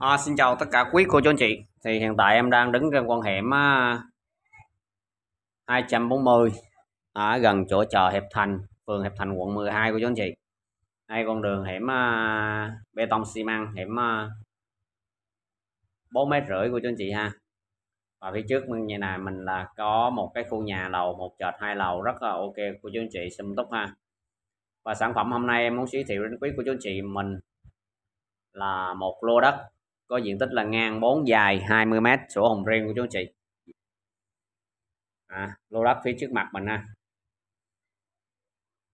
À, xin chào tất cả quý cô chú anh chị thì hiện tại em đang đứng trên con hẻm 240 à, ở à, gần chỗ chợ Hiệp Thành phường Hiệp Thành quận 12 của chú anh chị hai con đường hẻm à, bê tông xi măng hẻm bốn mét rưỡi của chú anh chị ha và phía trước mình nhà này mình là có một cái khu nhà lầu một trệt hai lầu rất là ok của chú anh chị xin túc ha và sản phẩm hôm nay em muốn giới thiệu đến quý cô chú anh chị mình là một lô đất có diện tích là ngang 4 dài 20 mét sổ hồng riêng của chú anh chị à, lô đất phía trước mặt mình ha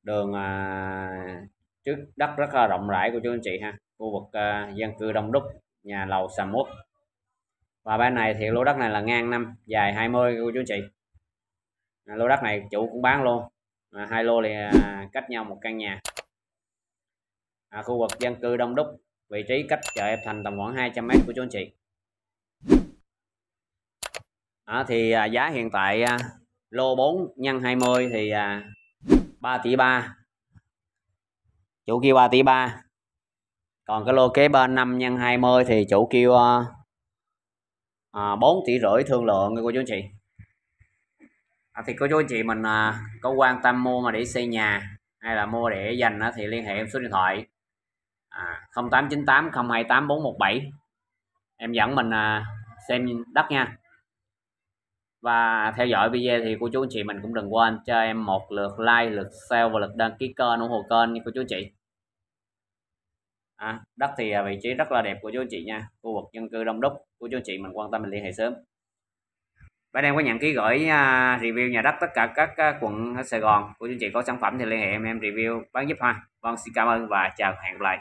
đường à, trước đất rất là rộng rãi của chú anh chị ha khu vực à, dân cư đông đúc nhà lầu sầm uất và bên này thì lô đất này là ngang năm dài 20 của chú anh chị à, lô đất này chủ cũng bán luôn à, hai lô thì à, cách nhau một căn nhà à, khu vực dân cư đông đúc vị trí cách chợ Hiệp Thành tầm khoảng 200m của chú anh chị à, thì à, giá hiện tại à, lô 4 nhân 20 thì à, 3 tỷ 3 chủ kêu 3 tỷ 3 còn cái lô kế bên 5 nhân 20 thì chủ kêu à, à, 4 tỷ rưỡi thương lượng của chú anh chị à, thì cô chú anh chị mình à, có quan tâm mua mà để xây nhà hay là mua để dành thì liên hệ em số điện thoại à, 0898 028 417 em dẫn mình à, xem đất nha và theo dõi video thì cô chú anh chị mình cũng đừng quên cho em một lượt like lượt share và lượt đăng ký kênh ủng hộ kênh nha cô chú anh chị à, đất thì à, vị trí rất là đẹp của chú anh chị nha khu vực dân cư đông đúc của chú anh chị mình quan tâm mình liên hệ sớm bạn em có nhận ký gửi à, review nhà đất tất cả các quận ở Sài Gòn của chú anh chị có sản phẩm thì liên hệ em em review bán giúp ha vâng xin cảm ơn và chào hẹn gặp lại